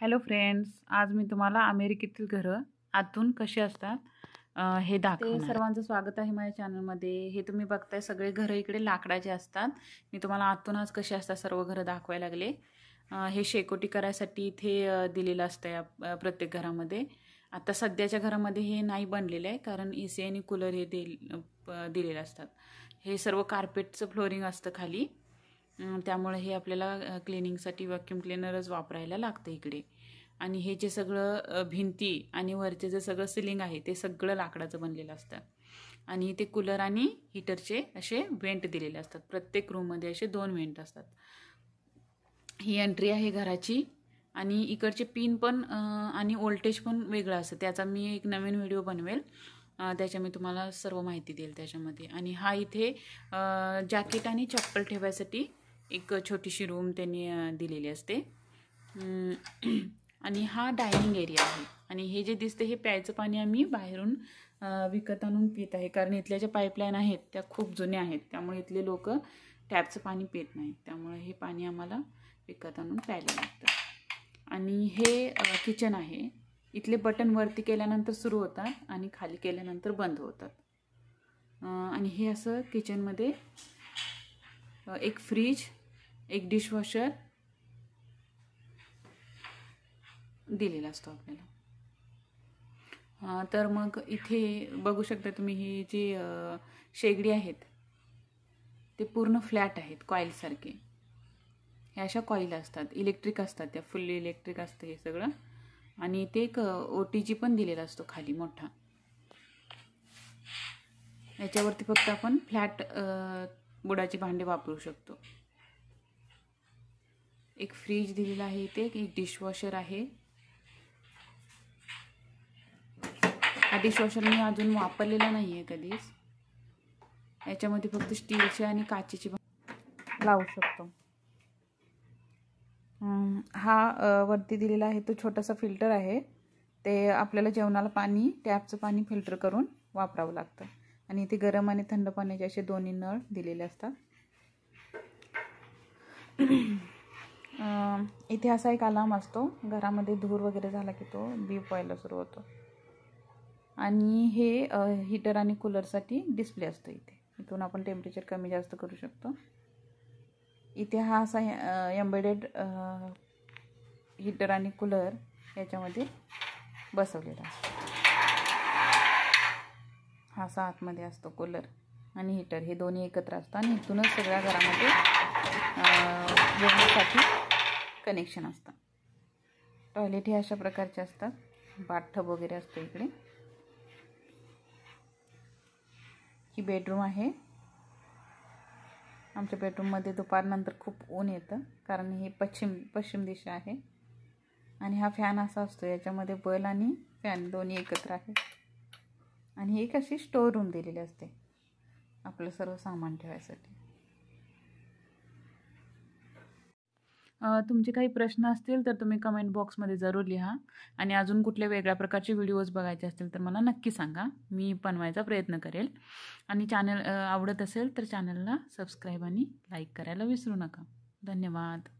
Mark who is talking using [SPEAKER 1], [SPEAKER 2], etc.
[SPEAKER 1] hello friends आज मी तुम्हाला अमेरिकेतील घरं आतून कशी असतात हे दाखवते सर्वांचं स्वागत आहे माझ्या चॅनलमध्ये हे तुम्ही बघताय सगळे घरं इकडे लाकडाचे असतात मी तुम्हाला आतून आज कसे असतात सर्व घरं दाखवायला लागले हे शेकोटी करायसाठी इथे दिलेलं असतं या प्रत्येक घरामध्ये आता सध्याच्या घरामध्ये हे नाही बनलेलं आहे कारण ए सी आणि कूलर हे दिलेले असतात हे सर्व कार्पेटचं फ्लोरिंग असतं खाली त्यामुळे हे आपल्याला क्लिनिंगसाठी व्हॅक्युम क्लिनरच वापरायला लागतं इकडे आणि हे जे सगळं भिंती आणि वरचे जे सगळं सिलिंग आहे ते सगळं लाकडाचं बनलेलं असतं आणि ते कूलर आणि हीटरचे असे वेंट दिलेले असतात प्रत्येक रूममध्ये असे दोन वेंट असतात ही एंट्री आहे घराची आणि इकडचे पिन पण आणि वोल्टेज पण वेगळं असतं त्याचा मी एक नवीन व्हिडिओ बनवेल त्याच्या मी तुम्हाला सर्व माहिती देईल त्याच्यामध्ये आणि हा इथे जॅकेट आणि चप्पल ठेवायसाठी एक छोटीशी रूम त्यांनी दिलेली असते आणि हा डायनिंग एरिया आहे आणि हे जे दिसते हे प्यायचं पाणी आम्ही बाहेरून विकत आणून पित आहे कारण इथल्या ज्या पाईपलाईन आहेत त्या खूप जुन्या आहेत त्यामुळे इथले लोक टॅपचं पाणी पित नाहीत त्यामुळे हे पाणी आम्हाला विकत आणून प्यायला लागतं आणि हे किचन आहे इथले बटन वरती केल्यानंतर सुरू होतात आणि खाली केल्यानंतर बंद होतात आणि हे असं किचनमध्ये एक फ्रीज एक डिशवॉशर दिलेला असतो आपल्याला तर मग इथे बघू शकता तुम्ही ही जी शेगडी आहेत ते पूर्ण फ्लॅट आहेत कॉईलसारखे ह्या अशा कॉईल असतात इलेक्ट्रिक असतात त्या फुल्ली इलेक्ट्रिक असतं हे सगळं आणि ते एक ओ टी जी पण दिलेला असतो खाली मोठा याच्यावरती फक्त आपण फ्लॅट बुडाचे भांडे वापरू शकतो एक फ्रीज दिलेला आहे इथे एक डिशवॉशर आहे हा डिशवॉशर मी अजून वापरलेला नाही आहे कधीच याच्यामध्ये फक्त स्टीलचे आणि काचेची लावू शकतो हा वरती दिलेला आहे तो छोटासा फिल्टर आहे ते आपल्याला जेवणाला पाणी टॅपचं पाणी फिल्टर करून वापरावं लागतं आणि इथे गरम आणि थंड पाण्याचे असे दोन्ही नळ दिलेले असतात इथे असा एक अलाम असतो घरामध्ये धूर वगैरे झाला की तो बीप व्हायला सुरू होतो आणि हे हीटर आणि कूलरसाठी डिस्प्ले असतो इथे इथून आपण टेम्परेचर कमी जास्त करू शकतो इथे हा असा एम्बेडेड हीटर आणि कूलर याच्यामध्ये बसवलेला असतो हा असा आतमध्ये असतो कूलर आणि हीटर हे दोन्ही एकत्र असतं आणि इथूनच सगळ्या घरामध्ये जेवणासाठी कनेक्शन असतं टॉयलेट हे अशा प्रकारचे असतात बाथटब वगैरे असतो इकडे ही बेडरूम आहे आमच्या बेडरूममध्ये दुपारनंतर खूप ऊन येतं कारण ही पश्चिम पश्चिम दिशा आहे आणि हा फॅन असा असतो याच्यामध्ये बल आणि फॅन दोन्ही एकत्र आहे आणि एक अशी स्टोर रूम दिलेली असते आपलं सर्व सामान ठेवायसाठी तुमचे काही प्रश्न असतील तर तुम्ही कमेंट बॉक्समध्ये जरूर लिहा आणि अजून कुठल्या वेगळ्या प्रकारचे व्हिडिओज बघायचे असतील तर मला नक्की सांगा मी बनवायचा प्रयत्न करेल आणि चॅनल आवडत असेल तर चॅनलला सबस्क्राईब आणि लाईक करायला विसरू नका धन्यवाद